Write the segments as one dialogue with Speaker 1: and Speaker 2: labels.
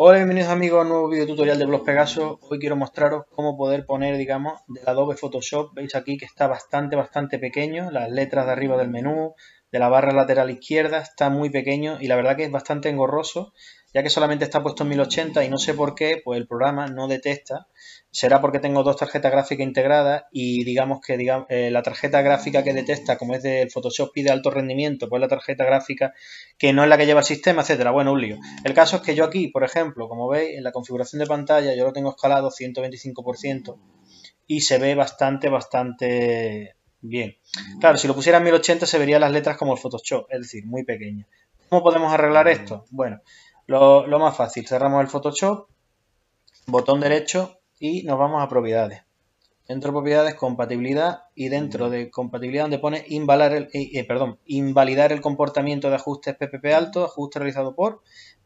Speaker 1: Hola, bienvenidos amigos a un nuevo video tutorial de Blog Pegaso. Hoy quiero mostraros cómo poder poner, digamos, de Adobe Photoshop. Veis aquí que está bastante, bastante pequeño, las letras de arriba del menú, de la barra lateral izquierda, está muy pequeño y la verdad que es bastante engorroso, ya que solamente está puesto en 1080 y no sé por qué, pues el programa no detecta, será porque tengo dos tarjetas gráficas integradas y digamos que eh, la tarjeta gráfica que detecta, como es del Photoshop pide alto rendimiento, pues la tarjeta gráfica que no es la que lleva el sistema, etcétera, bueno, un lío. El caso es que yo aquí, por ejemplo, como veis, en la configuración de pantalla yo lo tengo escalado 125%, y se ve bastante, bastante, Bien. Claro, si lo pusiera en 1080 se verían las letras como el Photoshop, es decir, muy pequeñas. ¿Cómo podemos arreglar esto? Bueno, lo, más fácil, cerramos el Photoshop, botón derecho y nos vamos a propiedades. Dentro de propiedades, compatibilidad y dentro de compatibilidad donde pone invalidar el, eh, eh, perdón, invalidar el comportamiento de ajustes PPP alto, ajuste realizado por,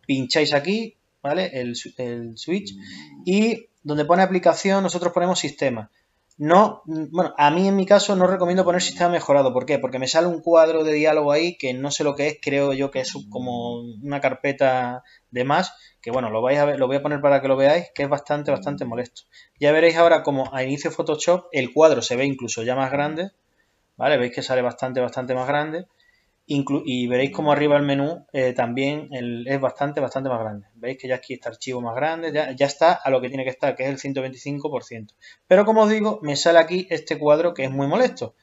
Speaker 1: pincháis aquí, ¿vale? El, el switch y donde pone aplicación nosotros ponemos sistema. No, bueno, a mí en mi caso no recomiendo poner sistema mejorado. ¿Por qué? Porque me sale un cuadro de diálogo ahí que no sé lo que es, creo yo que es como una carpeta de más, que bueno, lo vais a ver, lo voy a poner para que lo veáis, que es bastante, bastante molesto. Ya veréis ahora como a inicio Photoshop el cuadro se ve incluso ya más grande, ¿vale? Veis que sale bastante, bastante más grande y veréis como arriba el menú eh, también es bastante, bastante más grande. Veis que ya aquí está archivo más grande, ya, está a lo que tiene que estar, que es el 125%. Pero como os digo, me sale aquí este cuadro que es muy molesto.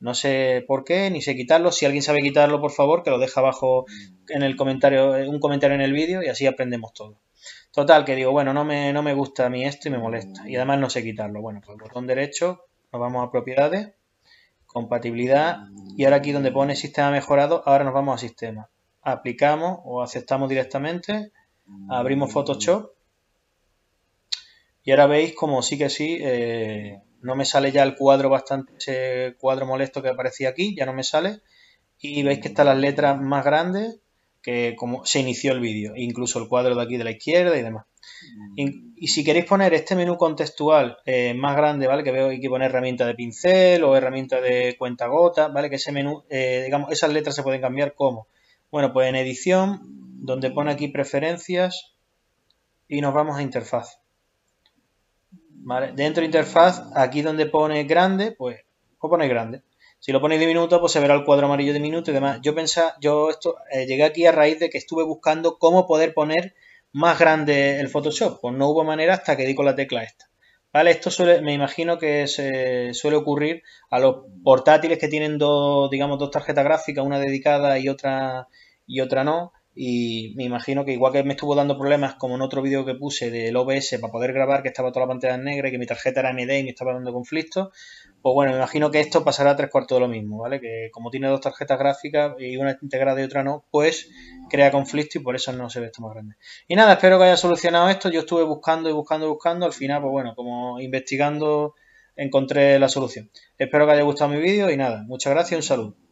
Speaker 1: No sé por qué, ni sé quitarlo. Si alguien sabe quitarlo, por favor, que lo deja abajo en el comentario, eh, un comentario en el vídeo y así aprendemos todo. Total, que digo, bueno, no me, no me gusta a mí esto y me molesta. Y además no sé quitarlo. Bueno, pues botón derecho, nos vamos a propiedades compatibilidad y ahora aquí donde pone sistema mejorado, ahora nos vamos a sistema. Aplicamos o aceptamos directamente, abrimos Photoshop y ahora veis como sí que sí, eh, no me sale ya el cuadro bastante, ese cuadro molesto que aparecía aquí, ya no me sale y veis que están las letras más grandes que como se inició el vídeo, incluso el cuadro de aquí de la izquierda y demás. Y si queréis poner este menú contextual eh, más grande, ¿vale? Que veo hay que poner herramienta de pincel o herramienta de cuenta gota, ¿vale? Que ese menú, eh, digamos, esas letras se pueden cambiar como. Bueno, pues en edición, donde pone aquí preferencias y nos vamos a interfaz. ¿Vale? Dentro de interfaz, aquí donde pone grande, pues o pues ponéis grande. Si lo ponéis diminuto, pues se verá el cuadro amarillo diminuto y demás. Yo pensaba, yo esto eh, llegué aquí a raíz de que estuve buscando cómo poder poner más grande el Photoshop. Pues no hubo manera hasta que di con la tecla esta. ¿Vale? Esto suele, me imagino que se suele ocurrir a los portátiles que tienen dos, digamos, dos tarjetas gráficas, una dedicada y otra y otra no. Y me imagino que igual que me estuvo dando problemas, como en otro vídeo que puse del OBS para poder grabar, que estaba toda la pantalla en negra y que mi tarjeta era ND y me estaba dando conflictos, pues bueno, me imagino que esto pasará a tres cuartos de lo mismo, ¿vale? Que como tiene dos tarjetas gráficas y una integrada y otra no, pues crea conflicto y por eso no se ve esto más grande. Y nada, espero que haya solucionado esto. Yo estuve buscando y buscando y buscando. Al final, pues bueno, como investigando, encontré la solución. Espero que haya gustado mi vídeo y nada, muchas gracias y un saludo.